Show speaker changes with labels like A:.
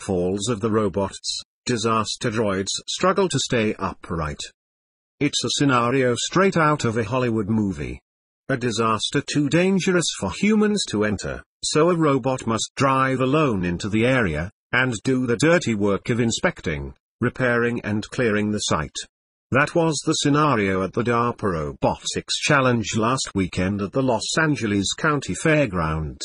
A: Falls of the robots, disaster droids struggle to stay upright. It's a scenario straight out of a Hollywood movie. A disaster too dangerous for humans to enter, so a robot must drive alone into the area, and do the dirty work of inspecting, repairing and clearing the site. That was the scenario at the DARPA Robotics Challenge last weekend at the Los Angeles County Fairgrounds.